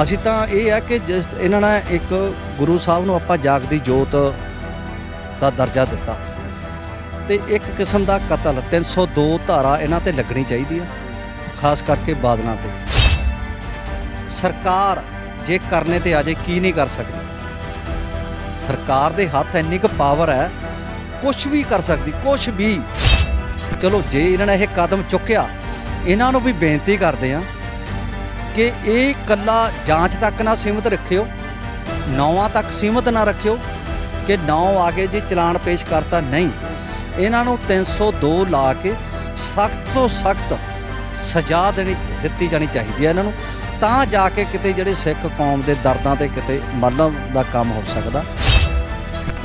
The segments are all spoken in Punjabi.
ਅਸੀਂ ਤਾਂ ਇਹ ਹੈ ਕਿ ਜਿਸ ਇਹਨਾਂ ਨੇ ਇੱਕ ਗੁਰੂ ਸਾਹਿਬ ਨੂੰ ਆਪਾਂ ਜਾਗਦੀ ਜੋਤ ਦਾ ਦਰਜਾ ਦਿੱਤਾ ਤੇ ਇੱਕ ਕਿਸਮ ਦਾ ਕਤਲ 302 ਧਾਰਾ ਇਹਨਾਂ ਤੇ ਲੱਗਣੀ ਚਾਹੀਦੀ ਆ ਖਾਸ ਕਰਕੇ ਬਾਦਲਾਂ ਤੇ ਸਰਕਾਰ ਜੇ ਕਰਨੇ ਤੇ ਅਜੇ ਕੀ ਨਹੀਂ ਕਰ ਸਕਦੀ ਸਰਕਾਰ ਦੇ ਹੱਥ ਇੰਨੀ ਕੁ ਪਾਵਰ ਹੈ ਕੁਝ ਵੀ ਕਰ ਸਕਦੀ ਕੁਝ ਵੀ ਚਲੋ ਜੇ ਇਹਨਾਂ ਨੇ ਇਹ ਕਦਮ ਚੁੱਕਿਆ ਇਹਨਾਂ ਨੂੰ ਵੀ ਬੇਨਤੀ ਕਰਦੇ ਆ ਕਿ ਇਹ ਕੱਲਾ ਜਾਂਚ ਤੱਕ ਨਾ ਸੀਮਤ ਰੱਖਿਓ ਨੌਵਾਂ ਤੱਕ ਸੀਮਤ ਨਾ ਰੱਖਿਓ ਕਿ ਨੌ ਆ ਕੇ ਜੀ ਚਲਾਨ ਪੇਸ਼ ਕਰਤਾ ਨਹੀਂ ਇਹਨਾਂ ਨੂੰ 302 ਲਾ ਕੇ ਸਖਤ ਤੋਂ ਸਖਤ ਸਜ਼ਾ ਦੇਣੀ ਦਿੱਤੀ ਜਾਣੀ ਚਾਹੀਦੀ ਹੈ ਇਹਨਾਂ ਨੂੰ ਤਾਂ ਜਾ ਕੇ ਕਿਤੇ ਜਿਹੜੇ ਸਿੱਖ ਕੌਮ ਦੇ ਦਰਦਾਂ ਤੇ ਕਿਤੇ ਮਤਲਬ ਦਾ ਕੰਮ ਹੋ ਸਕਦਾ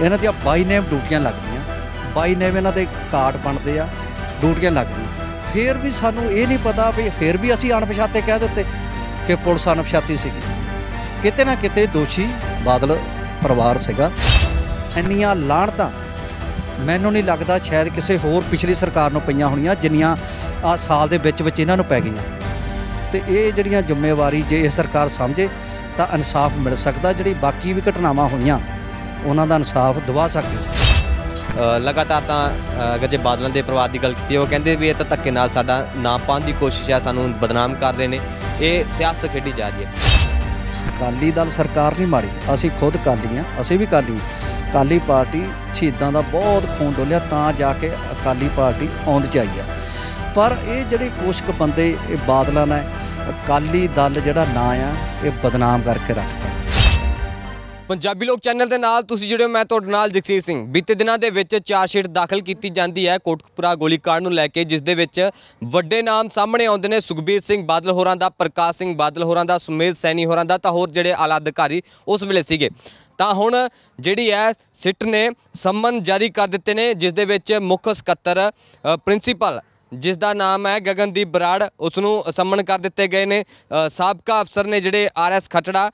ਇਹਨਾਂ ਦੀਆਂ ਬਾਈ ਨੇਮ ਡੂਟੀਆਂ ਲੱਗਦੀਆਂ ਬਾਈ ਨੇਮ ਇਹਨਾਂ ਦੇ ਕਾਰਡ ਬਣਦੇ ਆ ਡੂਟੀਆਂ ਲੱਗਦੀਆਂ ਫੇਰ ਵੀ ਸਾਨੂੰ ਇਹ ਨਹੀਂ ਪਤਾ ਵੀ ਫੇਰ ਵੀ ਅਸੀਂ ਅਣਪਛਾਤੇ ਕਹਿ ਦਿੱਤੇ ਕਿ ਪੁਲਿਸ ਅਨਪਛਾਤੀ ਸੀ ਕਿਤੇ ਨਾ ਕਿਤੇ ਦੋਸ਼ੀ ਬਾਦਲ ਪਰਿਵਾਰ ਸੀਗਾ ਇੰਨੀਆਂ ਲਾਣਤਾਂ ਮੈਨੂੰ ਨਹੀਂ ਲੱਗਦਾ ਸ਼ਾਇਦ ਕਿਸੇ ਹੋਰ ਪਿਛਲੀ ਸਰਕਾਰ ਨੂੰ ਪਈਆਂ ਹੋਣੀਆਂ ਜਿੰਨੀਆਂ ਆ ਸਾਲ ਦੇ ਵਿੱਚ ਵਿੱਚ ਇਹਨਾਂ ਨੂੰ ਪੈ ਗਈਆਂ ਤੇ ਇਹ ਜਿਹੜੀਆਂ ਜ਼ਿੰਮੇਵਾਰੀ ਜੇ ਇਹ ਸਰਕਾਰ ਸਮਝੇ ਤਾਂ ਇਨਸਾਫ ਮਿਲ ਸਕਦਾ ਜਿਹੜੀ ਬਾਕੀ ਵੀ ਘਟਨਾਵਾਂ ਹੋਈਆਂ ਉਹਨਾਂ ਦਾ ਇਨਸਾਫ ਦਵਾ ਸਕਦੀ ਸੀ ਲਗਾਤਾਰ ਤਾਂ ਅਗਰ ਜੇ ਬਾਦਲਾਂ ਦੇ ਪ੍ਰਵਾਦ ਦੀ ਗੱਲ ਕੀਤੀ ਉਹ ਕਹਿੰਦੇ ਵੀ ਇਹ ਤਾਂ ਧੱਕੇ ਨਾਲ ਸਾਡਾ ਨਾਂ ਪਾਉਣ ਦੀ ਕੋਸ਼ਿਸ਼ ਆ ਸਾਨੂੰ ਬਦਨਾਮ ਕਰ ਰਹੇ ਨੇ ਇਹ ਸਿਆਸਤ ਖੇਡੀ ਜਾ ਰਹੀ ਹੈ ਅਕਾਲੀ ਦਲ ਸਰਕਾਰ ਨਹੀਂ ਮਾੜੀ ਅਸੀਂ ਖੁਦ ਕਾਲੀ ਆ ਅਸੀਂ ਵੀ ਕਾਲੀ ਕਾਲੀ ਪਾਰਟੀ ਛੇਦਾਂ ਦਾ ਬਹੁਤ ਖੂਨ ਡੋਲਿਆ ਤਾਂ ਜਾ ਕੇ ਅਕਾਲੀ ਪਾਰਟੀ ਆਉਂਦ ਚਾਈ ਆ ਪਰ ਇਹ ਜਿਹੜੇ ਕੋਸ਼ਕ ਬੰਦੇ ਇਹ ਬਾਦਲਾਂ ਨੇ ਅਕਾਲੀ ਦਲ ਜਿਹੜਾ ਨਾਂ ਆ ਇਹ ਬਦਨਾਮ ਕਰਕੇ ਰੱਖਦੇ ਪੰਜਾਬੀ ਲੋਕ ਚੈਨਲ ਦੇ ਨਾਲ ਤੁਸੀਂ ਜਿਹੜੇ ਮੈਂ ਤੁਹਾਡੇ ਨਾਲ ਜਗਸੀਰ ਸਿੰਘ ਬੀਤੇ ਦਿਨਾਂ ਦੇ ਵਿੱਚ ਚਾਰ ਸ਼ੀਟ ਦਾਖਲ ਕੀਤੀ ਜਾਂਦੀ ਹੈ ਕੋਟਕਪੁਰਾ ਗੋਲੀਕਾਂਡ ਨੂੰ ਲੈ ਕੇ ਜਿਸ ਦੇ ਵਿੱਚ ਵੱਡੇ ਨਾਮ ਸਾਹਮਣੇ ਆਉਂਦੇ ਨੇ ਸੁਖਬੀਰ ਸਿੰਘ ਬਾਦਲ ਹੋਰਾਂ ਦਾ ਪ੍ਰਕਾਸ਼ ਸਿੰਘ ਬਾਦਲ ਹੋਰਾਂ ਦਾ ਸੁਮੇਲ ਸੈਣੀ ਹੋਰਾਂ ਦਾ ਤਾਂ ਹੋਰ ਜਿਹੜੇ ਆਲਾ ਅਧਿਕਾਰੀ ਉਸ ਵੇਲੇ ਸੀਗੇ ਤਾਂ ਹੁਣ ਜਿਹੜੀ ਹੈ ਸਿੱਟ ਨੇ ਸੰਮਨ ਜਾਰੀ ਕਰ ਦਿੱਤੇ ਨੇ ਜਿਸ ਦੇ ਵਿੱਚ ਮੁੱਖ ਸਕੱਤਰ ਪ੍ਰਿੰਸੀਪਲ ਜਿਸ ਦਾ ਨਾਮ ਹੈ ਗਗਨਦੀਪ ਬਰਾੜ ਉਸ ਨੂੰ ਸੰਮਨ ਕਰ ਦਿੱਤੇ ਗਏ ਨੇ ਸਾਬਕਾ ਅਫਸਰ ਨੇ ਜਿਹੜੇ ਆਰਐਸ ਖਟੜਾ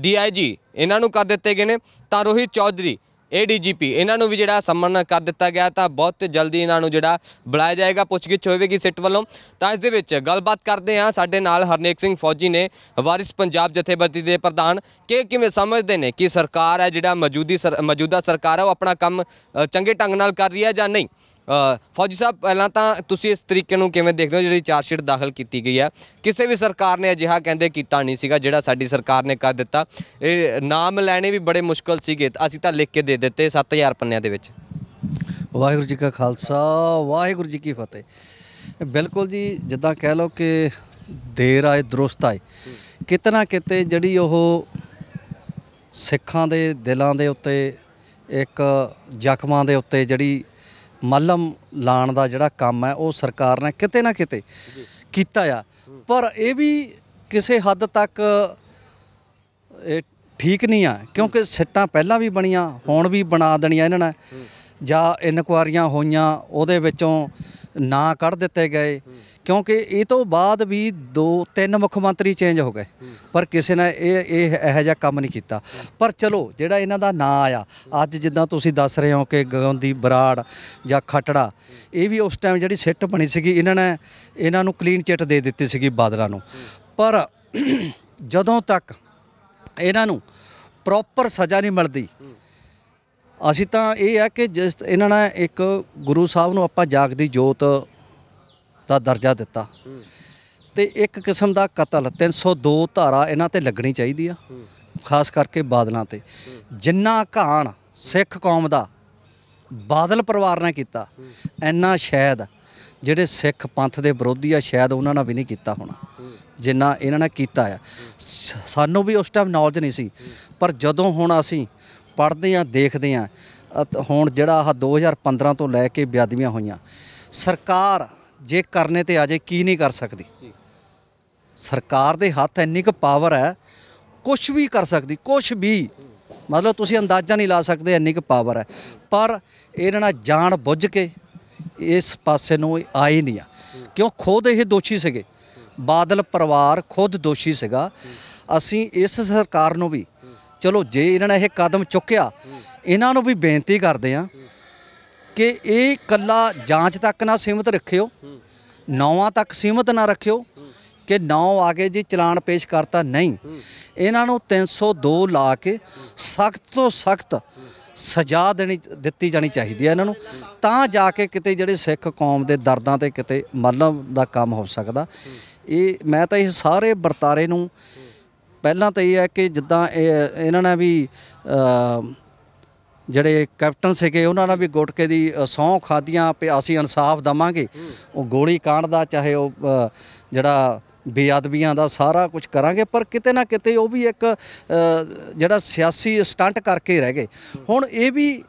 ਡੀਆਈਜੀ ਇਹਨਾਂ ਨੂੰ ਕਰ ਦਿੱਤੇ ਗਏ ਨੇ ਤਾਂ ਰੋਹਿਤ ਚੌਧਰੀ ਏਡੀਜੀਪੀ ਇਹਨਾਂ ਨੂੰ ਵੀ ਜਿਹੜਾ ਸੰਮਨ ਕਰ ਦਿੱਤਾ ਗਿਆ ਤਾਂ ਬਹੁਤ ਜਲਦੀ ਇਹਨਾਂ ਨੂੰ ਜਿਹੜਾ ਬੁਲਾਇਆ ਜਾਏਗਾ ਪੁੱਛਗਿੱਛ ਹੋਵੇਗੀ ਸਿੱਟ ਵੱਲੋਂ ਤਾਂ ਇਸ ਦੇ ਵਿੱਚ ਗੱਲਬਾਤ ਕਰਦੇ ਹਾਂ ਸਾਡੇ ਨਾਲ ਹਰਨੇਕ ਸਿੰਘ ਫੌਜੀ ਨੇ ਵਾਰਿਸ ਪੰਜਾਬ ਜਥੇਬੰਦੀ ਦੇ ਪ੍ਰਧਾਨ ਕਿ ਕਿਵੇਂ ਸਮਝਦੇ ਨੇ ਕਿ ਸਰਕਾਰ ਹੈ ਜਿਹੜਾ ਮੌਜੂਦੀ ਮੌਜੂਦਾ ਸਰਕਾਰ ਹੈ ਉਹ ਆਪਣਾ ਕੰਮ ਚੰਗੇ ਢੰਗ ਨਾਲ ਕਰ ਰਹੀ ਹੈ ਜਾਂ ਨਹੀਂ ਫੌਜੀ ਸਾਹਿਬ ਪਹਿਲਾਂ ਤਾਂ ਤੁਸੀਂ ਇਸ ਤਰੀਕੇ ਨੂੰ ਕਿਵੇਂ ਦੇਖਦੇ ਹੋ ਜਿਹੜੀ ਚਾਰਜ ਸ਼ੀਟ ਦਾਖਲ ਕੀਤੀ ਗਈ ਹੈ ਕਿਸੇ ਵੀ ਸਰਕਾਰ ਨੇ ਅਜਿਹਾ ਕਹਿੰਦੇ ਕੀਤਾ ਨਹੀਂ ਸੀਗਾ ਜਿਹੜਾ ਸਾਡੀ ਸਰਕਾਰ ਨੇ ਕਰ ਦਿੱਤਾ ਇਹ ਨਾਮ ਲੈਣੇ ਵੀ ਬੜੇ ਮੁਸ਼ਕਲ ਸੀਗੇ ਅਸੀਂ ਤਾਂ ਲਿਖ ਕੇ ਦੇ ਦਿੱਤੇ 7000 ਪੰਨਿਆਂ ਦੇ ਵਿੱਚ ਵਾਹਿਗੁਰੂ ਜੀ ਕਾ ਖਾਲਸਾ ਵਾਹਿਗੁਰੂ ਜੀ ਕੀ ਫਤਿਹ ਬਿਲਕੁਲ ਜੀ ਜਿੱਦਾਂ ਕਹਿ ਲਓ ਕਿ ਦੇਰ ਆਏ ਦਰੁਸਤ ਆਏ ਕਿਤਨਾ ਕਿਤੇ ਜਿਹੜੀ ਉਹ ਸਿੱਖਾਂ ਦੇ ਦਿਲਾਂ ਦੇ ਉੱਤੇ ਇੱਕ ਜ਼ਖਮਾਂ ਦੇ ਉੱਤੇ ਜਿਹੜੀ ਮੱਲਮ ਲਾਣ ਦਾ ਜਿਹੜਾ ਕੰਮ ਹੈ ਉਹ ਸਰਕਾਰ ਨੇ ਕਿਤੇ ਨਾ ਕਿਤੇ ਕੀਤਾ ਆ ਪਰ ਇਹ ਵੀ ਕਿਸੇ ਹੱਦ ਤੱਕ ਇਹ ਠੀਕ ਨਹੀਂ ਆ ਕਿਉਂਕਿ ਸਿੱਟਾਂ ਪਹਿਲਾਂ ਵੀ ਬਣੀਆਂ ਹੁਣ ਵੀ ਬਣਾ ਦੇਣੀਆਂ ਇਹਨਾਂ ਨੇ ਜਾਂ ਇਨਕੁਆਰੀਆਂ ਹੋਈਆਂ ਉਹਦੇ ਵਿੱਚੋਂ ਨਾਂ ਕੱਢ ਦਿੱਤੇ ਗਏ ਕਿਉਂਕਿ ਇਹ ਤੋਂ ਬਾਅਦ ਵੀ ਦੋ ਤਿੰਨ ਮੁੱਖ ਮੰਤਰੀ ਚੇਂਜ ਹੋ ਗਏ ਪਰ ਕਿਸੇ ਨੇ ਇਹ ਇਹ ਇਹੋ ਜਿਹਾ ਕੰਮ ਨਹੀਂ ਕੀਤਾ ਪਰ ਚਲੋ ਜਿਹੜਾ ਇਹਨਾਂ ਦਾ ਨਾਂ ਆਇਆ ਅੱਜ ਜਿੱਦਾਂ ਤੁਸੀਂ ਦੱਸ ਰਹੇ ਹੋ ਕਿ ਗੋਂਦੀ ਬਰਾੜ ਜਾਂ ਖਟੜਾ ਇਹ ਵੀ ਉਸ ਟਾਈਮ ਜਿਹੜੀ ਸਿੱਟ ਬਣੀ ਸੀਗੀ ਇਹਨਾਂ ਨੇ ਇਹਨਾਂ ਨੂੰ ਕਲੀਨ ਚਿੱਟ ਦੇ ਦਿੱਤੀ ਸੀਗੀ ਬਾਦਲਾਂ ਨੂੰ ਪਰ ਜਦੋਂ ਤੱਕ ਇਹਨਾਂ ਨੂੰ ਪ੍ਰੋਪਰ ਸਜ਼ਾ ਨਹੀਂ ਮਿਲਦੀ ਅਸੀਂ ਤਾਂ ਇਹ ਹੈ ਕਿ ਜਿਸ ਇਹਨਾਂ ਨੇ ਇੱਕ ਗੁਰੂ ਸਾਹਿਬ ਨੂੰ ਆਪਾਂ ਜਾਗਦੀ ਜੋਤ ਦਾ ਦਰਜਾ ਦਿੱਤਾ ਤੇ ਇੱਕ ਕਿਸਮ ਦਾ ਕਤਲ 302 ਧਾਰਾ ਇਹਨਾਂ ਤੇ ਲੱਗਣੀ ਚਾਹੀਦੀ ਆ ਖਾਸ ਕਰਕੇ ਬਾਦਲਾਂ ਤੇ ਜਿੰਨਾ ਘਾਣ ਸਿੱਖ ਕੌਮ ਦਾ ਬਾਦਲ ਪਰਿਵਾਰ ਨੇ ਕੀਤਾ ਇੰਨਾ ਸ਼ਾਇਦ ਜਿਹੜੇ ਸਿੱਖ ਪੰਥ ਦੇ ਵਿਰੋਧੀ ਆ ਸ਼ਾਇਦ ਉਹਨਾਂ ਨਾਲ ਵੀ ਨਹੀਂ ਕੀਤਾ ਹੋਣਾ ਜਿੰਨਾ ਇਹਨਾਂ ਨੇ ਕੀਤਾ ਆ ਸਾਨੂੰ ਵੀ ਉਸ ਟਾਈਮ ਨੌਲੇਜ ਨਹੀਂ ਸੀ ਪਰ ਜਦੋਂ ਹੁਣ ਅਸੀਂ ਪੜ੍ਹਦੇ ਆ ਦੇਖਦੇ ਆ ਹੁਣ ਜਿਹੜਾ ਆ 2015 ਤੋਂ ਲੈ ਕੇ ਬਿਆਦਮੀਆਂ ਹੋਈਆਂ ਸਰਕਾਰ ਜੇ ਕਰਨੇ ਤੇ ਆ ਜੇ ਕੀ ਨਹੀਂ ਕਰ ਸਕਦੀ ਸਰਕਾਰ ਦੇ ਹੱਥ ਇੰਨੀ ਕੁ ਪਾਵਰ ਹੈ ਕੁਝ ਵੀ ਕਰ ਸਕਦੀ ਕੁਝ ਵੀ ਮਤਲਬ ਤੁਸੀਂ ਅੰਦਾਜ਼ਾ ਨਹੀਂ ਲਾ ਸਕਦੇ ਇੰਨੀ ਕੁ ਪਾਵਰ ਹੈ ਪਰ ਇਹਨਾਂ ਨਾਲ ਜਾਣ ਬੁੱਝ ਕੇ ਇਸ ਪਾਸੇ ਨੂੰ ਆਏ ਨਹੀਂ ਆ ਕਿਉਂ ਖੁਦ ਇਹ ਦੋਸ਼ੀ ਸੀਗੇ ਬਾਦਲ ਪਰਿਵਾਰ ਖੁਦ ਦੋਸ਼ੀ ਸੀਗਾ ਅਸੀਂ ਇਸ ਸਰਕਾਰ ਨੂੰ ਵੀ ਚਲੋ ਜੇ ਇਹਨਾਂ ਨੇ ਇਹ ਕਦਮ ਚੁੱਕਿਆ ਇਹਨਾਂ ਨੂੰ ਵੀ ਬੇਨਤੀ ਕਰਦੇ ਆ ਕਿ ਇਹ ਕੱਲਾ ਜਾਂਚ ਤੱਕ ਨਾ ਸੀਮਤ ਰੱਖਿਓ ਨੌਵਾਂ ਤੱਕ ਸੀਮਤ ਨਾ ਰੱਖਿਓ ਕਿ ਨੌ ਆ ਕੇ ਜੀ ਚਲਾਨ ਪੇਸ਼ ਕਰਤਾ ਨਹੀਂ ਇਹਨਾਂ ਨੂੰ 302 ਲਾ ਕੇ ਸਖਤ ਤੋਂ ਸਖਤ ਸਜ਼ਾ ਦੇਣੀ ਦਿੱਤੀ ਜਾਣੀ ਚਾਹੀਦੀ ਹੈ ਇਹਨਾਂ ਨੂੰ ਤਾਂ ਜਾ ਕੇ ਕਿਤੇ ਜਿਹੜੇ ਸਿੱਖ ਕੌਮ ਦੇ ਦਰਦਾਂ ਤੇ ਕਿਤੇ ਮਤਲਬ ਦਾ ਕੰਮ ਹੋ ਸਕਦਾ ਇਹ ਮੈਂ ਤਾਂ ਇਹ ਸਾਰੇ ਵਰਤਾਰੇ ਨੂੰ ਪਹਿਲਾਂ ਤਾਂ ਇਹ ਹੈ ਕਿ ਜਿੱਦਾਂ ਇਹਨਾਂ ਨੇ ਵੀ ਜਿਹੜੇ ਕੈਪਟਨ ਸੀਗੇ ਉਹਨਾਂ ਨਾਲ ਵੀ ਗੋਟਕੇ ਦੀ ਸੌਂ ਖਾਦੀਆਂ ਅਸੀਂ ਇਨਸਾਫ ਦਵਾਂਗੇ ਉਹ ਗੋਲੀ ਕਾਂਡ ਦਾ ਚਾਹੇ ਉਹ ਜਿਹੜਾ ਬੇਅਦਬੀਆਂ ਦਾ ਸਾਰਾ ਕੁਝ ਕਰਾਂਗੇ ਪਰ ਕਿਤੇ ਨਾ ਕਿਤੇ ਉਹ ਵੀ ਇੱਕ ਜਿਹੜਾ ਸਿਆਸੀ ਸਟੰਟ ਕਰਕੇ ਰਹਿ ਗਏ ਹੁਣ ਇਹ ਵੀ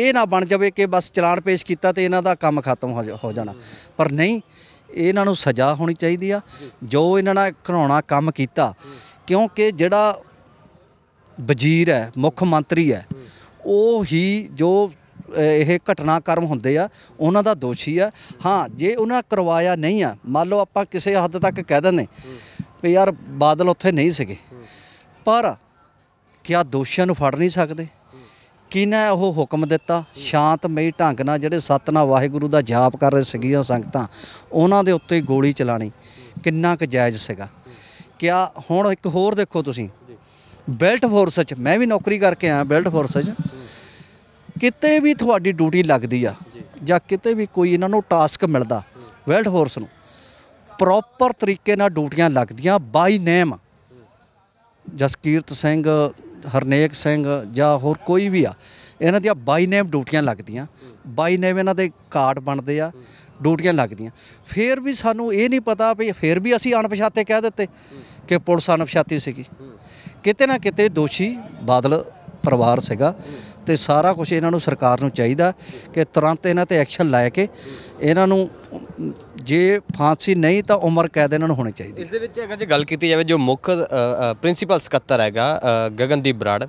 ਇਹ ਨਾ ਬਣ ਜਾਵੇ ਕਿ ਬਸ ਚਲਾਨ ਪੇਸ਼ ਕੀਤਾ ਤੇ ਇਹਨਾਂ ਦਾ ਕੰਮ ਖਤਮ ਹੋ ਜਾਣਾ ਪਰ ਨਹੀਂ ਇਹਨਾਂ ਨੂੰ ਸਜ਼ਾ ਹੋਣੀ ਚਾਹੀਦੀ ਆ ਜੋ ਇਹਨਾਂ ਨਾਲ ਘਰਾਉਣਾ ਕੰਮ ਕੀਤਾ ਕਿਉਂਕਿ ਜਿਹੜਾ ਵਜ਼ੀਰ ਹੈ ਮੁੱਖ ਮੰਤਰੀ ਹੈ ਉਹ ਹੀ ਜੋ ਇਹ ਘਟਨਾਕਰਮ ਹੁੰਦੇ ਆ ਉਹਨਾਂ ਦਾ ਦੋਸ਼ੀ ਆ ਹਾਂ ਜੇ ਉਹਨਾਂ ਕਰਵਾਇਆ ਨਹੀਂ ਆ ਮੰਨ ਲਓ ਆਪਾਂ ਕਿਸੇ ਹੱਦ ਤੱਕ ਕਹਿ ਦਿੰਨੇ ਵੀ ਯਾਰ ਬਾਦਲ ਉੱਥੇ ਨਹੀਂ ਸੀਗੇ ਪਰ ਕਿਆ ਦੋਸ਼ੀਆਂ ਨੂੰ ਫੜ ਨਹੀਂ ਸਕਦੇ ਕਿਨੇ ਉਹ ਹੁਕਮ ਦਿੱਤਾ ਸ਼ਾਂਤਮਈ ਢੰਗ ਨਾਲ ਜਿਹੜੇ ਸਤਨਾ ਵਾਹਿਗੁਰੂ ਦਾ ਜਾਪ ਕਰ ਰਹੇ ਸੀਗੀਆਂ ਸੰਗਤਾਂ ਉਹਨਾਂ ਦੇ ਉੱਤੇ ਗੋਲੀ ਚਲਾਣੀ ਕਿੰਨਾ ਕੁ ਜਾਇਜ਼ ਸੀਗਾ ਕਿਆ ਹੁਣ ਇੱਕ ਹੋਰ ਦੇਖੋ ਤੁਸੀਂ ਬੈਲਟ ਫੋਰਸ 'ਚ ਮੈਂ ਵੀ ਨੌਕਰੀ ਕਰਕੇ ਆਇਆ ਬੈਲਟ ਫੋਰਸ 'ਚ ਕਿਤੇ ਵੀ ਤੁਹਾਡੀ ਡਿਊਟੀ ਲੱਗਦੀ ਆ ਜਾਂ ਕਿਤੇ ਵੀ ਕੋਈ ਇਹਨਾਂ ਨੂੰ ਟਾਸਕ ਮਿਲਦਾ ਬੈਲਟ ਫੋਰਸ ਨੂੰ ਪ੍ਰੋਪਰ ਤਰੀਕੇ ਨਾਲ ਡਿਊਟੀਆਂ ਲੱਗਦੀਆਂ ਬਾਈ ਨੇਮ ਜਸਕੀਰਤ ਸਿੰਘ ਹਰਨੇਕ ਸਿੰਘ ਜਾਂ ਹੋਰ ਕੋਈ ਵੀ ਆ ਇਹਨਾਂ ਦੀਆਂ ਬਾਈ ਨੇਮ ਡਿਊਟੀਆਂ ਲੱਗਦੀਆਂ ਬਾਈ ਨੇਮ ਇਹਨਾਂ ਦੇ ਕਾਰਡ ਬਣਦੇ ਆ ਡਿਊਟੀਆਂ ਲੱਗਦੀਆਂ ਫੇਰ ਵੀ ਸਾਨੂੰ ਇਹ ਨਹੀਂ ਪਤਾ ਵੀ ਫੇਰ ਵੀ ਅਸੀਂ ਅਣਪਛਾਤੇ ਕਹਿ ਦਿੱਤੇ ਕਿ ਪੁਲਿਸ ਅਣਪਛਾਤੀ ਸੀਗੀ ਕਿਤੇ ਨਾ ਕਿਤੇ ਦੋਸ਼ੀ ਬਾਦਲ ਪਰਿਵਾਰ ਸੀਗਾ ਤੇ ਸਾਰਾ ਕੁਝ ਇਹਨਾਂ ਨੂੰ ਸਰਕਾਰ ਨੂੰ ਚਾਹੀਦਾ ਕਿ ਤੁਰੰਤ ਇਹਨਾਂ ਤੇ ਐਕਸ਼ਨ ਲੈ ਕੇ ਇਹਨਾਂ ਨੂੰ ਜੇ ਫਾਂਸੀ ਨਹੀਂ ਤਾਂ ਉਮਰ ਕੈਦ ਇਹਨਾਂ ਨੂੰ ਹੋਣੀ ਚਾਹੀਦੀ ਇਸ ਦੇ ਵਿੱਚ ਅਗਰ ਜੇ ਗੱਲ ਕੀਤੀ ਜਾਵੇ ਜੋ ਮੁੱਖ ਪ੍ਰਿੰਸੀਪਲ ਸਕੱਤਰ ਹੈਗਾ ਗਗਨਦੀਪ ਬਰਾੜ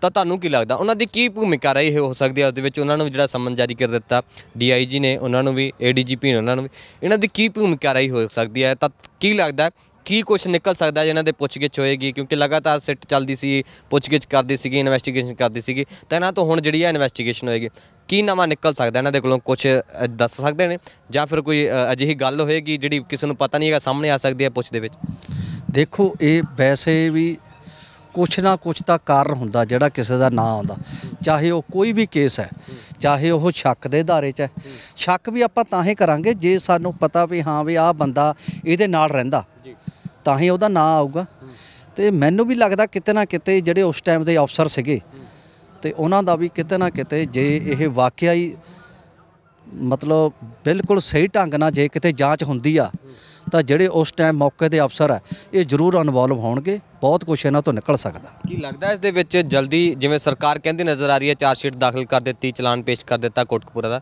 ਤਾਂ ਤੁਹਾਨੂੰ ਕੀ ਲੱਗਦਾ ਉਹਨਾਂ ਦੀ ਕੀ ਭੂਮਿਕਾ ਰਹੀ ਹੋ ਸਕਦੀ ਹੈ ਉਹਦੇ ਵਿੱਚ ਉਹਨਾਂ ਨੂੰ ਜਿਹੜਾ ਸਮਨ ਜਾਰੀ ਕਰ ਦਿੱਤਾ ਡੀਆਈਜੀ ਨੇ ਉਹਨਾਂ ਨੂੰ ਵੀ ਏਡੀਜੀਪੀ ਨੇ ਉਹਨਾਂ ਨੂੰ ਵੀ ਇਹਨਾਂ ਦੀ ਕੀ ਭੂਮਿਕਾ ਰਹੀ ਹੋ ਸਕਦੀ ਹੈ ਤਾਂ ਕੀ ਲੱਗਦਾ ਕੀ ਕੁਝ ਨਿਕਲ ਸਕਦਾ ਜਿਨ੍ਹਾਂ ਦੇ ਪੁੱਛਗਿੱਛ ਹੋਏਗੀ ਕਿਉਂਕਿ ਲਗਾਤਾਰ ਸਿੱਟ ਚੱਲਦੀ ਸੀ ਪੁੱਛਗਿੱਛ ਕਰਦੀ ਸੀਗੀ ਇਨਵੈਸਟੀਗੇਸ਼ਨ ਕਰਦੀ ਸੀਗੀ ਤਾਂ ਇਹਨਾਂ ਤੋਂ ਹੁਣ ਜਿਹੜੀ ਹੈ ਇਨਵੈਸਟੀਗੇਸ਼ਨ ਹੋਏਗੀ ਕੀ ਨਵਾਂ ਨਿਕਲ ਸਕਦਾ ਇਹਨਾਂ ਦੇ ਕੋਲੋਂ ਕੁਝ ਦੱਸ ਸਕਦੇ ਨੇ ਜਾਂ ਫਿਰ ਕੋਈ ਅਜਿਹੀ ਗੱਲ ਹੋਏਗੀ ਜਿਹੜੀ ਕਿਸੇ ਨੂੰ ਪਤਾ ਨਹੀਂ ਹੈਗਾ ਸਾਹਮਣੇ ਆ ਸਕਦੀ ਹੈ ਪੁੱਛ ਦੇ ਵਿੱਚ ਦੇਖੋ ਇਹ ਵੈਸੇ ਵੀ ਕੁਛ ਨਾ ਕੁਛ ਤਾਂ ਕਾਰਨ ਹੁੰਦਾ ਜਿਹੜਾ ਕਿਸੇ ਦਾ ਨਾਂ ਆਉਂਦਾ ਚਾਹੇ ਉਹ ਕੋਈ ਵੀ ਕੇਸ ਹੈ ਚਾਹੇ ਉਹ ਸ਼ੱਕ ਦੇ ਆਧਾਰੇ 'ਚ ਹੈ ਸ਼ੱਕ ਵੀ ਆਪਾਂ ਤਾਂ ਹੀ ਕਰਾਂਗੇ ਜੇ ਸਾਨੂੰ ਪਤਾ ਵੀ ਹਾਂ ਵੀ ਆਹ ਬੰਦਾ ਇਹਦੇ ਨਾਲ ਰਹਿੰਦਾ ਤਾਂ ਹੀ ਉਹਦਾ ਨਾਂ ਆਊਗਾ ਤੇ ਮੈਨੂੰ ਵੀ ਲੱਗਦਾ ਕਿਤੇ ਨਾ ਕਿਤੇ ਜਿਹੜੇ ਉਸ ਟਾਈਮ ਦੇ ਅਫਸਰ ਸੀਗੇ ਤੇ ਉਹਨਾਂ ਦਾ ਵੀ ਕਿਤੇ ਨਾ ਕਿਤੇ ਜੇ ਇਹ ਵਾਕਿਆ ਹੀ ਮਤਲਬ ਬਿਲਕੁਲ ਸਹੀ ਢੰਗ ਨਾਲ ਜੇ ਕਿਤੇ ਜਾਂਚ ਹੁੰਦੀ ਆ ਤਾਂ ਜਿਹੜੇ ਉਸ ਟਾਈਮ ਮੌਕੇ ਦੇ ਅਫਸਰ ਆ ਇਹ ਜ਼ਰੂਰ ਇਨਵੋਲਵ ਹੋਣਗੇ ਬਹੁਤ ਕੁਝ ਇਹਨਾਂ ਤੋਂ ਨਿਕਲ ਸਕਦਾ ਕੀ ਲੱਗਦਾ ਇਸ ਦੇ ਵਿੱਚ ਜਲਦੀ ਜਿਵੇਂ ਸਰਕਾਰ ਕਹਿੰਦੀ ਨਜ਼ਰ ਆ ਰਹੀ ਹੈ ਚਾਰਜ ਸ਼ੀਟ ਦਾਖਲ ਕਰ ਦਿੱਤੀ ਚਲਾਨ ਪੇਸ਼ ਕਰ ਦਿੱਤਾ ਕੋਟਕਪੂਰਾ ਦਾ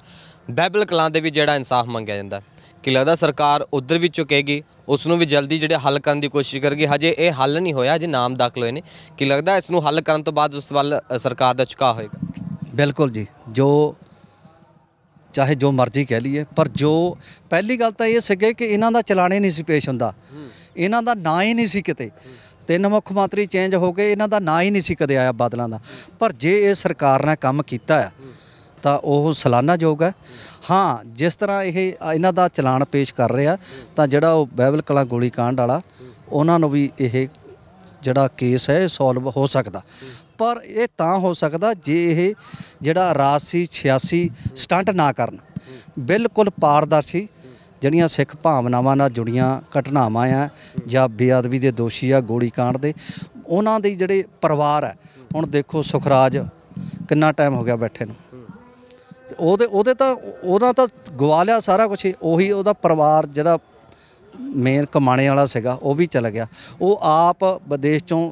ਬੈਬਲ ਕਲਾਂ ਦੇ ਵੀ ਜਿਹੜਾ ਇਨਸਾਫ ਮੰਗਿਆ ਜਾਂਦਾ ਕਿ ਲੱਗਦਾ ਸਰਕਾਰ ਉਧਰ ਵੀ ਚੁਕੇਗੀ ਉਸ ਨੂੰ ਵੀ ਜਲਦੀ ਜਿਹੜੇ ਹੱਲ ਕਰਨ ਦੀ ਕੋਸ਼ਿਸ਼ ਕਰਗੇ ਹਜੇ ਇਹ ਹੱਲ ਨਹੀਂ ਹੋਇਆ ਜੇ ਨਾਮ ਦਾਖਲ ਹੋਏ ਨੇ ਕਿ ਲੱਗਦਾ ਇਸ ਨੂੰ ਹੱਲ ਕਰਨ ਤੋਂ ਬਾਅਦ ਉਸ ਵੱਲ ਸਰਕਾਰ ਦਾ ਚੁਕਾ ਹੋਏਗਾ ਬਿਲਕੁਲ ਜੀ ਜੋ ਚਾਹੇ ਜੋ ਮਰਜ਼ੀ ਕਹਿ ਲਈਏ ਪਰ ਜੋ ਪਹਿਲੀ ਗੱਲ ਤਾਂ ਇਹ ਸੀਗੇ ਕਿ ਇਹਨਾਂ ਦਾ ਚਲਾਣੇ ਨਹੀਂ ਸੀ ਪੇਸ਼ ਹੁੰਦਾ ਇਹਨਾਂ ਦਾ ਨਾਂ ਹੀ ਨਹੀਂ ਸੀ ਕਿਤੇ ਤਿੰਨ ਮੁੱਖ ਮੰਤਰੀ ਚੇਂਜ ਹੋ ਗਏ ਇਹਨਾਂ ਦਾ ਨਾਂ ਹੀ ਨਹੀਂ ਸੀ ਕਦੇ ਆਇਆ ਬਾਦਲਾਂ ਦਾ ਪਰ ਜੇ ਇਹ ਸਰਕਾਰ ਨੇ ਕੰਮ ਕੀਤਾ ਆ ਤਾਂ ਉਹ ਸਲਾਨਾ ਯੋਗ ਹੈ ਹਾਂ ਜਿਸ ਤਰ੍ਹਾਂ ਇਹ ਇਹਨਾਂ ਦਾ ਚਲਾਨ ਪੇਸ਼ ਕਰ ਰਿਹਾ ਤਾਂ ਜਿਹੜਾ ਉਹ ਬਹਿਬਲ ਕਲਾ ਗੋਲੀ ਕਾਂਡ ਵਾਲਾ ਉਹਨਾਂ ਨੂੰ ਵੀ ਇਹ ਜਿਹੜਾ ਕੇਸ ਹੈ ਸੋਲਵ ਹੋ ਸਕਦਾ ਪਰ ਇਹ ਤਾਂ ਹੋ ਸਕਦਾ ਜੇ ਇਹ ਜਿਹੜਾ ਰਾਸੀ 86 ਸਟੰਟ ਨਾ ਕਰਨ ਬਿਲਕੁਲ ਪਾਰਦਰਸ਼ੀ ਜਿਹੜੀਆਂ ਸਿੱਖ ਭਾਵਨਾਵਾਂ ਨਾਲ ਜੁੜੀਆਂ ਘਟਨਾਵਾਂ ਆ ਜਾਂ ਬੇਅਦਬੀ ਦੇ ਦੋਸ਼ੀ ਆ ਗੋਲੀ ਕਾਂਡ ਦੇ ਉਹਨਾਂ ਦੇ ਜਿਹੜੇ ਪਰਿਵਾਰ ਹੈ ਹੁਣ ਦੇਖੋ ਸੁਖਰਾਜ ਕਿੰਨਾ ਟਾਈਮ ਹੋ ਗਿਆ ਬੈਠੇ ਨੂੰ ਉਹਦੇ ਉਹਦੇ ਤਾਂ ਉਹਦਾ ਤਾਂ ਗਵਾ ਲਿਆ ਸਾਰਾ ਕੁਝ ਉਹੀ ਉਹਦਾ ਪਰਿਵਾਰ ਜਿਹੜਾ ਮੇਨ ਕਮਾਣੇ ਵਾਲਾ ਸੀਗਾ ਉਹ ਵੀ ਚਲਾ ਗਿਆ ਉਹ ਆਪ ਵਿਦੇਸ਼ ਚੋਂ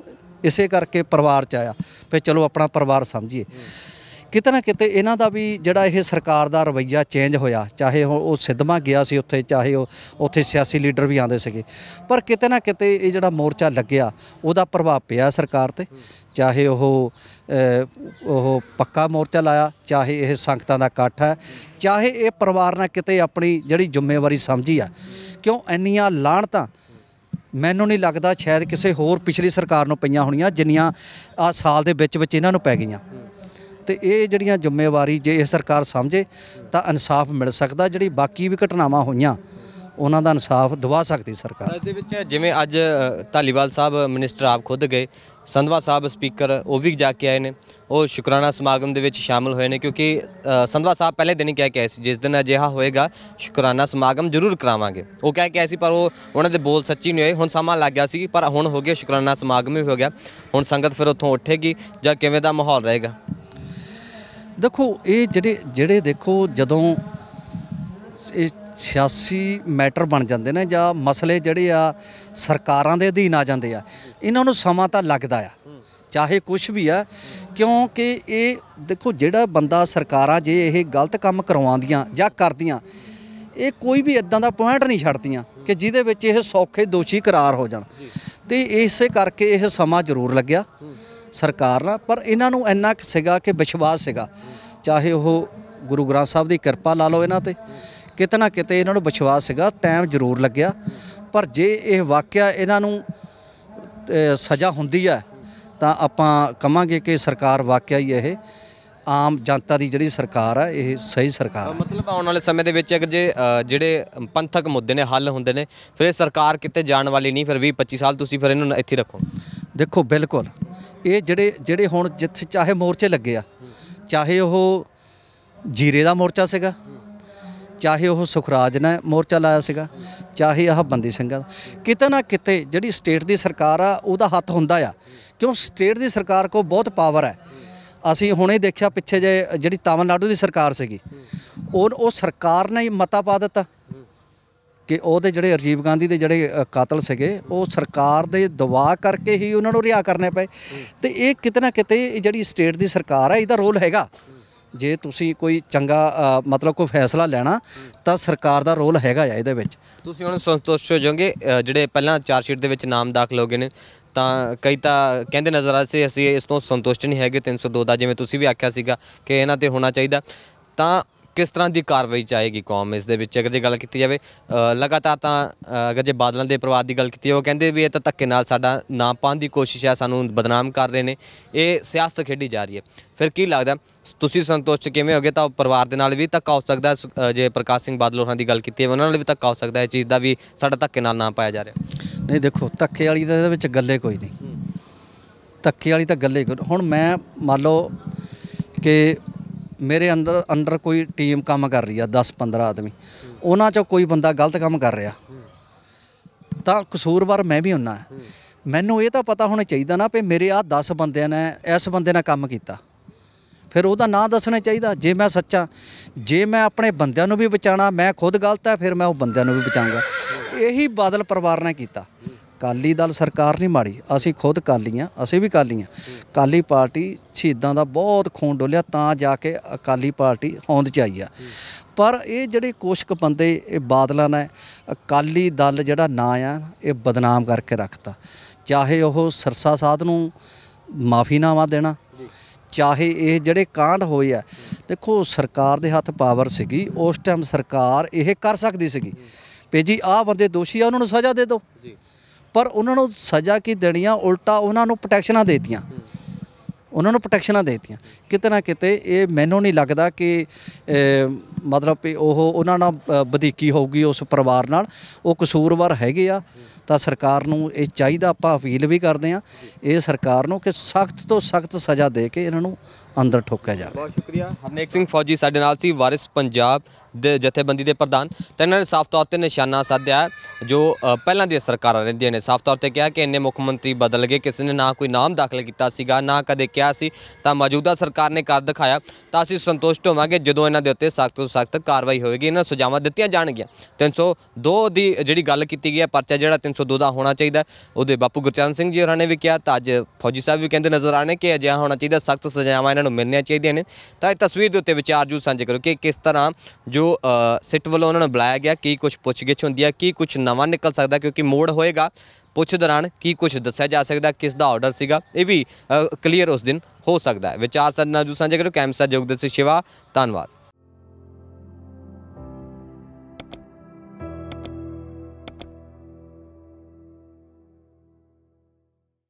ਇਸੇ ਕਰਕੇ ਪਰਿਵਾਰ ਚ ਆਇਆ ਫੇ ਚਲੋ ਆਪਣਾ ਪਰਿਵਾਰ ਸਮਝੀਏ ਕਿਤੇ ਨਾ ਕਿਤੇ ਇਹਨਾਂ ਦਾ ਵੀ ਜਿਹੜਾ ਇਹ ਸਰਕਾਰ ਦਾ ਰਵਈਆ ਚੇਂਜ ਹੋਇਆ ਚਾਹੇ ਉਹ ਸਿੱਧਮਾ ਗਿਆ ਸੀ ਉੱਥੇ ਚਾਹੇ ਉਹ ਉੱਥੇ ਸਿਆਸੀ ਲੀਡਰ ਵੀ ਆਂਦੇ ਸੀਗੇ ਪਰ ਕਿਤੇ ਨਾ ਕਿਤੇ ਇਹ ਜਿਹੜਾ ਮੋਰਚਾ ਲੱਗਿਆ ਉਹਦਾ ਪ੍ਰਭਾਵ ਪਿਆ ਸਰਕਾਰ ਤੇ ਚਾਹੇ ਉਹ ਉਹ ਪੱਕਾ ਮੋਰਚਾ ਲਾਇਆ ਚਾਹੇ ਇਹ ਸੰਗਤਾਂ ਦਾ ਇਕੱਠ ਹੈ ਚਾਹੇ ਇਹ ਪਰਿਵਾਰ ਨਾਲ ਕਿਤੇ ਆਪਣੀ ਜਿਹੜੀ ਜ਼ਿੰਮੇਵਾਰੀ ਸਮਝੀ ਆ ਕਿਉਂ ਇੰਨੀਆਂ ਲਾਹਣਤਾਂ ਮੈਨੂੰ ਨਹੀਂ ਲੱਗਦਾ ਸ਼ਾਇਦ ਕਿਸੇ ਹੋਰ ਪਿਛਲੀ ਸਰਕਾਰ ਨੂੰ ਪਈਆਂ ਹੋਣੀਆਂ ਜਿੰਨੀਆਂ ਆ ਸਾਲ ਦੇ ਵਿੱਚ ਵਿੱਚ ਇਹਨਾਂ ਨੂੰ ਪੈ ਗਈਆਂ ਤੇ ਇਹ ਜਿਹੜੀਆਂ ਜ਼ਿੰਮੇਵਾਰੀ ਜੇ ਇਹ ਸਰਕਾਰ ਸਮਝੇ ਤਾਂ ਇਨਸਾਫ ਮਿਲ ਸਕਦਾ ਜਿਹੜੀ ਬਾਕੀ ਵੀ ਘਟਨਾਵਾਂ ਹੋਈਆਂ ਉਹਨਾਂ ਦਾ ਇਨਸਾਫ ਦਵਾ ਸਕਦੀ ਸਰਕਾਰ ਇਸ ਦੇ ਵਿੱਚ ਜਿਵੇਂ ਅੱਜ ਧਾਲੀਵਾਲ ਸਾਹਿਬ ਮਿਨਿਸਟਰ ਆਪ ਖੁਦ ਗਏ ਸੰਧਵਾ ਸਾਹਿਬ ਸਪੀਕਰ ਉਹ ਵੀ ਜਾ ਕੇ ਆਏ ਨੇ ਉਹ ਸ਼ੁਕਰਾਨਾ ਸਮਾਗਮ ਦੇ ਵਿੱਚ ਸ਼ਾਮਲ ਹੋਏ ਨੇ ਕਿਉਂਕਿ ਸੰਧਵਾ ਸਾਹਿਬ ਪਹਿਲੇ ਦਿਨ ਹੀ ਕਹਿ ਕੇ ਆਏ ਸੀ ਜਿਸ ਦਿਨ ਅਜਿਹਾ ਹੋਏਗਾ ਸ਼ੁਕਰਾਨਾ ਸਮਾਗਮ ਜ਼ਰੂਰ ਕਰਾਵਾਂਗੇ ਉਹ ਕਹਿ ਕੇ ਆਏ ਸੀ ਪਰ ਉਹ ਉਹਨਾਂ ਦੇ ਬੋਲ ਸੱਚੀ ਨਹੀਂ ਹੋਏ ਹੁਣ ਸਮਾਂ ਲੱਗ ਗਿਆ ਸੀ ਪਰ ਹੁਣ ਹੋ ਗਿਆ ਸ਼ੁਕਰਾਨਾ ਸਮਾਗਮ ਵੀ ਹੋ ਗਿਆ ਹੁਣ ਸੰਗਤ ਫਿਰ ਉੱਥੋਂ ਉੱਠੇਗੀ ਜਾਂ ਕਿਵੇਂ ਦਾ ਮਾਹੌਲ ਰਹੇਗਾ ਦੇਖੋ ਇਹ ਜਿਹੜੇ ਜਿਹੜੇ ਦੇਖੋ ਜਦੋਂ ਇਹ ਸਿਆਸੀ ਮੈਟਰ ਬਣ ਜਾਂਦੇ ਨੇ ਜਾਂ ਮਸਲੇ ਜਿਹੜੇ ਆ ਸਰਕਾਰਾਂ ਦੇ ਅਧੀਨ ਆ ਜਾਂਦੇ ਆ ਇਹਨਾਂ ਨੂੰ ਸਮਾਂ ਤਾਂ ਲੱਗਦਾ ਆ ਚਾਹੇ ਕੁਝ ਵੀ ਆ ਕਿਉਂਕਿ ਇਹ ਦੇਖੋ ਜਿਹੜਾ ਬੰਦਾ ਸਰਕਾਰਾਂ ਜੇ ਇਹ ਗਲਤ ਕੰਮ ਕਰਵਾਉਂਦੀਆਂ ਜਾਂ ਕਰਦੀਆਂ ਇਹ ਕੋਈ ਵੀ ਇਦਾਂ ਦਾ ਪੁਆਇੰਟ ਨਹੀਂ ਛੱਡਦੀਆਂ ਕਿ ਜਿਹਦੇ ਵਿੱਚ ਇਹ ਸੌਖੇ ਦੋਸ਼ੀ ਕਰਾਰ ਹੋ ਜਾਣ ਤੇ ਇਸੇ ਕਰਕੇ ਇਹ ਸਮਾਂ ਜ਼ਰੂਰ ਲੱਗਿਆ ਸਰਕਾਰ ਨਾਲ ਪਰ ਇਹਨਾਂ ਨੂੰ ਇੰਨਾ ਸਿਗਾ ਕਿ ਵਿਸ਼ਵਾਸ ਸਿਗਾ ਚਾਹੇ ਉਹ ਗੁਰੂ ਗ੍ਰੰਥ ਸਾਹਿਬ ਦੀ ਕਿਰਪਾ ਲਾ ਲਓ ਇਹਨਾਂ ਤੇ ਕਿਤੇ ਨਾ ਕਿਤੇ ਇਹਨਾਂ ਨੂੰ ਵਿਸ਼ਵਾਸ ਸੀਗਾ ਟਾਈਮ ਜ਼ਰੂਰ ਲੱਗਿਆ ਪਰ ਜੇ ਇਹ ਵਾਕਿਆ ਇਹਨਾਂ ਨੂੰ ਸਜ਼ਾ ਹੁੰਦੀ ਹੈ ਤਾਂ ਆਪਾਂ ਕਵਾਂਗੇ ਕਿ ਸਰਕਾਰ ਵਾਕਿਆ ਹੀ ਇਹ ਆਮ ਜਨਤਾ ਦੀ ਜਿਹੜੀ ਸਰਕਾਰ ਆ ਇਹ ਸਹੀ ਸਰਕਾਰ ਆ ਮਤਲਬ ਆਉਣ ਵਾਲੇ ਸਮੇਂ ਦੇ ਵਿੱਚ ਅਗਰ ਜੇ ਜਿਹੜੇ ਪੰਥਕ ਮੁੱਦੇ ਨੇ ਹੱਲ ਹੁੰਦੇ ਨੇ ਫਿਰ ਇਹ ਸਰਕਾਰ ਕਿਤੇ ਜਾਣ ਵਾਲੀ ਨਹੀਂ ਫਿਰ 20 25 ਸਾਲ ਤੁਸੀਂ ਫਿਰ ਇਹਨੂੰ ਇੱਥੇ ਰੱਖੋ ਦੇਖੋ ਬਿਲਕੁਲ ਇਹ ਜਿਹੜੇ ਜਿਹੜੇ ਹੁਣ ਜਿੱਥੇ ਚਾਹੇ ਮੋਰਚੇ ਲੱਗੇ ਆ ਚਾਹੇ ਉਹ ਜੀਰੇ ਦਾ ਮੋਰਚਾ ਸੀਗਾ ਚਾਹੇ ਉਹ ਸੁਖਰਾਜ ਨੇ ਮੋਰਚਾ ਲਾਇਆ ਸੀਗਾ ਚਾਹੇ ਆਹ ਬੰਦੀ ਸਿੰਘਾਂ ਕਿਤੇ ਨਾ ਕਿਤੇ ਜਿਹੜੀ ਸਟੇਟ ਦੀ ਸਰਕਾਰ ਆ ਉਹਦਾ ਹੱਥ ਹੁੰਦਾ ਆ ਕਿਉਂ ਸਟੇਟ ਦੀ ਸਰਕਾਰ ਕੋ ਬਹੁਤ ਪਾਵਰ ਹੈ ਅਸੀਂ ਹੁਣੇ ਦੇਖਿਆ ਪਿੱਛੇ ਜੇ ਜਿਹੜੀ ਤਾਮਿਲਨਾਡੂ ਦੀ ਸਰਕਾਰ ਸੀਗੀ ਉਹ ਉਹ ਸਰਕਾਰ ਨੇ ਮਤਾ ਪਾ ਦਿੱਤਾ ਕਿ ਉਹਦੇ ਜਿਹੜੇ ਰਜੀਵ ਗਾਂਧੀ ਦੇ ਜਿਹੜੇ ਕਾਤਲ ਸੀਗੇ ਉਹ ਸਰਕਾਰ ਦੇ ਦਬਾਅ ਕਰਕੇ ਹੀ ਉਹਨਾਂ ਨੂੰ ਰਿਹਾ ਕਰਨੇ ਪਏ ਤੇ ਇਹ ਕਿਤੇ ਨਾ ਕਿਤੇ ਜਿਹੜੀ ਸਟੇਟ ਦੀ ਸਰਕਾਰ ਹੈ ਇਹਦਾ ਰੋਲ ਹੈਗਾ ਜੇ ਤੁਸੀਂ ਕੋਈ ਚੰਗਾ ਮਤਲਬ ਕੋਈ ਫੈਸਲਾ ਲੈਣਾ ਤਾਂ ਸਰਕਾਰ ਦਾ ਰੋਲ ਹੈਗਾ ਆ ਇਹਦੇ ਵਿੱਚ ਤੁਸੀਂ ਹੁਣ ਸੰਤੁਸ਼ਟ ਹੋ ਜਾਓਗੇ ਜਿਹੜੇ ਪਹਿਲਾਂ ਚਾਰ ਸ਼ੀਟ ਦੇ ਵਿੱਚ ਨਾਮ ਦਾਖਲ ਹੋ ਗਏ ਨੇ ਤਾਂ ਕਈ ਤਾਂ ਕਹਿੰਦੇ ਨਜ਼ਰ ਆ ਸੀ ਅਸੀਂ ਇਸ ਤੋਂ ਸੰਤੁਸ਼ਟ ਨਹੀਂ ਹੈਗੇ 302 ਦਾ ਜਿਵੇਂ ਤੁਸੀਂ ਵੀ ਆਖਿਆ ਸੀਗਾ ਕਿ ਇਹਨਾਂ ਤੇ ਹੋਣਾ ਚਾਹੀਦਾ ਤਾਂ ਕਿਸ ਤਰ੍ਹਾਂ ਦੀ ਕਾਰਵਾਈ ਚਾਹੇਗੀ ਕੌਮ ਇਸ ਦੇ ਵਿੱਚ ਅਗਰ ਜੇ ਗੱਲ ਕੀਤੀ ਜਾਵੇ ਲਗਾਤਾਰ ਤਾਂ ਅਗਰ ਜੇ ਬਾਦਲਾਂ ਦੇ ਪ੍ਰਵਾਦ ਦੀ ਗੱਲ ਕੀਤੀ ਉਹ ਕਹਿੰਦੇ ਵੀ ਇਹ ਤਾਂ ਧੱਕੇ ਨਾਲ ਸਾਡਾ ਨਾਂ ਪਾਉਣ ਦੀ ਕੋਸ਼ਿਸ਼ ਹੈ ਸਾਨੂੰ ਬਦਨਾਮ ਕਰ ਰਹੇ ਨੇ ਇਹ ਸਿਆਸਤ ਖੇਡੀ ਜਾ ਰਹੀ ਹੈ ਫਿਰ ਕੀ ਲੱਗਦਾ ਤੁਸੀਂ ਸੰਤੁਸ਼ਟ ਕਿਵੇਂ ਹੋਗੇ ਤਾਂ ਪਰਿਵਾਰ ਦੇ ਨਾਲ ਵੀ ਧੱਕਾ ਹੋ ਸਕਦਾ ਜੇ ਪ੍ਰਕਾਸ਼ ਸਿੰਘ ਬਾਦਲ ਹੋਰਾਂ ਦੀ ਗੱਲ ਕੀਤੀ ਹੈ ਉਹਨਾਂ ਨਾਲ ਵੀ ਧੱਕਾ ਹੋ ਸਕਦਾ ਹੈ ਚੀਜ਼ ਦਾ ਵੀ ਸਾਡਾ ਧੱਕੇ ਨਾਲ ਨਾਂ ਪਾਇਆ ਜਾ ਰਿਹਾ ਨਹੀਂ ਦੇਖੋ ਧੱਕੇ ਵਾਲੀ ਤਾਂ ਇਹਦੇ ਵਿੱਚ ਗੱਲੇ ਕੋਈ ਨਹੀਂ ਧੱਕੇ ਵਾਲੀ ਤਾਂ ਗੱਲੇ ਹੁਣ ਮੈਂ ਮੰਨ ਲਓ ਕਿ ਮੇਰੇ ਅੰਦਰ ਅੰਡਰ ਕੋਈ ਟੀਮ ਕੰਮ ਕਰ ਰਹੀ ਆ 10-15 ਆਦਮੀ ਉਹਨਾਂ ਚੋਂ ਕੋਈ ਬੰਦਾ ਗਲਤ ਕੰਮ ਕਰ ਰਿਹਾ ਤਾਂ ਕਸੂਰਵਾਰ ਮੈਂ ਵੀ ਹੁੰਨਾ ਮੈਨੂੰ ਇਹ ਤਾਂ ਪਤਾ ਹੋਣਾ ਚਾਹੀਦਾ ਨਾ ਵੀ ਮੇਰੇ ਆ 10 ਬੰਦਿਆਂ ਨੇ ਇਸ ਬੰਦੇ ਨਾਲ ਕੰਮ ਕੀਤਾ ਫਿਰ ਉਹਦਾ ਨਾਂ ਦੱਸਣਾ ਚਾਹੀਦਾ ਜੇ ਮੈਂ ਸੱਚਾ ਜੇ ਮੈਂ ਆਪਣੇ ਬੰਦਿਆਂ ਨੂੰ ਵੀ ਬਚਾਣਾ ਮੈਂ ਖੁਦ ਗਲਤ ਹੈ ਫਿਰ ਮੈਂ ਉਹ ਬੰਦਿਆਂ ਨੂੰ ਵੀ ਬਚਾਉਂਗਾ ਇਹੀ ਬਾਦਲ ਪਰਿਵਾਰ ਨੇ ਕੀਤਾ ਕਾਲੀ ਦਲ ਸਰਕਾਰ ਨਹੀਂ ਮਾੜੀ ਅਸੀਂ ਖੁਦ ਕਾਲੀਆਂ ਅਸੀਂ ਵੀ ਕਾਲੀਆਂ ਕਾਲੀ ਪਾਰਟੀ ਛੀਦਾਂ ਦਾ ਬਹੁਤ ਖੂਨ ਡੋਲਿਆ ਤਾਂ ਜਾ ਕੇ ਅਕਾਲੀ ਪਾਰਟੀ ਹੋਂਦ ਚ ਆਈ ਆ ਪਰ ਇਹ ਜਿਹੜੇ ਕੋਸ਼ਕ ਬੰਦੇ ਇਹ ਬਾਦਲਾਂ ਨੇ ਅਕਾਲੀ ਦਲ ਜਿਹੜਾ ਨਾਂ ਆ ਇਹ ਬਦਨਾਮ ਕਰਕੇ ਰੱਖਤਾ ਚਾਹੇ ਉਹ ਸਰਸਾ ਸਾਧ ਨੂੰ ਮਾਫੀਨਾਮਾ ਦੇਣਾ ਚਾਹੇ ਇਹ ਜਿਹੜੇ ਕਾਂਡ ਹੋਏ ਆ ਦੇਖੋ ਸਰਕਾਰ ਦੇ ਹੱਥ ਪਾਵਰ ਸੀਗੀ ਉਸ ਟਾਈਮ ਸਰਕਾਰ ਇਹ ਕਰ ਸਕਦੀ ਸੀਗੀ ਪੇਜੀ ਆਹ ਬੰਦੇ ਦੋਸ਼ੀ ਆ ਉਹਨਾਂ ਨੂੰ ਸਜ਼ਾ ਦੇ ਦਿਓ ਜੀ ਪਰ ਉਹਨਾਂ ਨੂੰ ਸਜ਼ਾ ਕੀ ਦੇਣੀ ਆ ਉਲਟਾ ਉਹਨਾਂ ਨੂੰ ਪ੍ਰੋਟੈਕਸ਼ਨਾਂ ਦੇਤੀਆਂ ਉਹਨਾਂ ਨੂੰ ਪ੍ਰੋਟੈਕਸ਼ਨਾਂ ਦੇਤੀਆਂ ਕਿਤੇ ਨਾ ਕਿਤੇ ਇਹ ਮੈਨੂੰ ਨਹੀਂ ਲੱਗਦਾ ਕਿ ਮਤਲਬ ਉਹ ਉਹਨਾਂ ਨਾਲ ਬਦੀਕੀ ਹੋਊਗੀ ਉਸ ਪਰਿਵਾਰ ਨਾਲ ਉਹ ਕਸੂਰਵਾਰ ਹੈਗੇ ਆ ਤਾਂ ਸਰਕਾਰ ਨੂੰ ਇਹ ਚਾਹੀਦਾ ਆਪਾਂ ਅਪੀਲ ਵੀ ਕਰਦੇ ਆ ਇਹ ਸਰਕਾਰ ਨੂੰ ਕਿ ਸਖਤ ਤੋਂ ਸਖਤ ਸਜ਼ਾ ਦੇ ਕੇ ਇਹਨਾਂ ਨੂੰ ਅੰਦਰ ਠੋਕਿਆ ਜਾਵੇ ਬਹੁਤ ਸ਼ੁਕਰੀਆ ਹਰਨੇਕ ਸਿੰਘ ਫੌਜੀ ਸਾਡੇ ਨਾਲ ਸੀ ਵਾਰਿਸ ਪੰਜਾਬ ਦੇ ਜਥੇਬੰਦੀ ਦੇ ਪ੍ਰਧਾਨ ਤੇ ਇਹਨਾਂ ਨੇ ਸਾਫ਼ ਤੌਰ ਤੇ ਨਿਸ਼ਾਨਾ ਸਾਧਿਆ ਜੋ ਪਹਿਲਾਂ ਦੀ ਸਰਕਾਰਾਂ ਰਹਿੰਦੀਆਂ ਨੇ ਸਾਫ਼ ਤੌਰ ਤੇ ਕਿਹਾ ਕਿ ਇਹਨੇ ਮੁੱਖ ਮੰਤਰੀ ਬਦਲ ਗਏ ਕਿਸੇ ਨੇ ਨਾ ਕੋਈ ਨਾਮ ਦਾਖਲ ਕੀਤਾ ਸੀਗਾ ਨਾ ਕਦੇ ਕਿਹਾ ਸੀ ਤਾਂ ਮੌਜੂਦਾ ਸਰਕਾਰ ਨੇ ਕਰ ਦਿਖਾਇਆ ਤਾਂ ਅਸੀਂ ਸੰਤੁਸ਼ਟ ਹੋਵਾਂਗੇ ਜਦੋਂ ਇਹਨਾਂ ਦੇ ਉੱਤੇ ਸਖਤ ਤੋਂ ਸਖਤ ਕਾਰਵਾਈ ਹੋਵੇਗੀ ਇਹਨਾਂ ਸੁਝਾਵਾਂ ਦਿੱਤੀਆਂ ਜਾਣਗੀਆਂ 302 ਦੀ ਜਿਹੜੀ ਗੱਲ ਕੀਤੀ ਗਈ ਹੈ ਪਰਚਾ ਜਿਹੜਾ 302 ਦਾ ਹੋਣਾ ਚਾਹੀਦਾ ਉਹਦੇ ਬਾਪੂ ਗੁਰਚਰਨ ਸਿੰਘ ਜੀ ਹੋਰਾਂ ਨੇ ਵੀ ਕਿਹਾ ਤਾਂ ਅੱਜ ਫੌਜੀ ਸਾਹਿਬ ਵੀ ਕਹਿੰਦੇ ਨਜ਼ਰ ਆਣੇ ਕਿ ਅਜਿਹਾ ਹੋਣਾ ਚਾਹੀਦਾ ਸਖਤ ਸਜ਼ਾਵਾਂ ਇਹਨਾਂ ਨੂੰ ਮਿਲਣੀਆਂ ਚਾਹੀਦੀਆਂ ਨੇ ਤਾਂ ਇਹ ਤਸਵੀਰ ਦੇ ਉੱਤੇ ਵਿਚਾਰ ਜੂ ਸਾਂਝੇ ਕਰੋ ਕਿ ਕਿਸ ਤਰ੍ਹਾਂ ਜੋ ਸਿੱਟ ਵੱਲੋਂ ਉਹਨਾਂ ਨੂੰ ਬੁਲਾਇਆ ਗਿਆ ਕੀ ਕੁਝ ਪੁੱਛਗਿੱਛ ਹੁੰਦੀ ਹੈ ਕੀ ਕੁਝ ਨਵਾਂ ਨਿਕਲ ਸਕਦਾ ਕਿਉਂਕਿ ਮੋੜ ਹੋਏਗਾ ਪੁੱਛ ਦੌਰਾਨ ਕੀ ਕੁਝ ਦੱਸਿਆ ਜਾ ਸਕਦਾ ਕਿਸ ਦਾ ਆਰਡਰ ਸੀਗਾ ਇਹ ਵੀ ਕਲੀਅਰ ਉਸ ਦਿਨ ਹੋ ਸਕਦਾ ਹੈ ਵਿਚਾਰ ਸਾਡੇ ਜੂ ਸਾਂਝੇ ਕਰੋ ਕੈਮਸਾ ਜੋਗਦੇਸੀ ਸ਼ਿਵਾ ਧੰਨਵਾਦ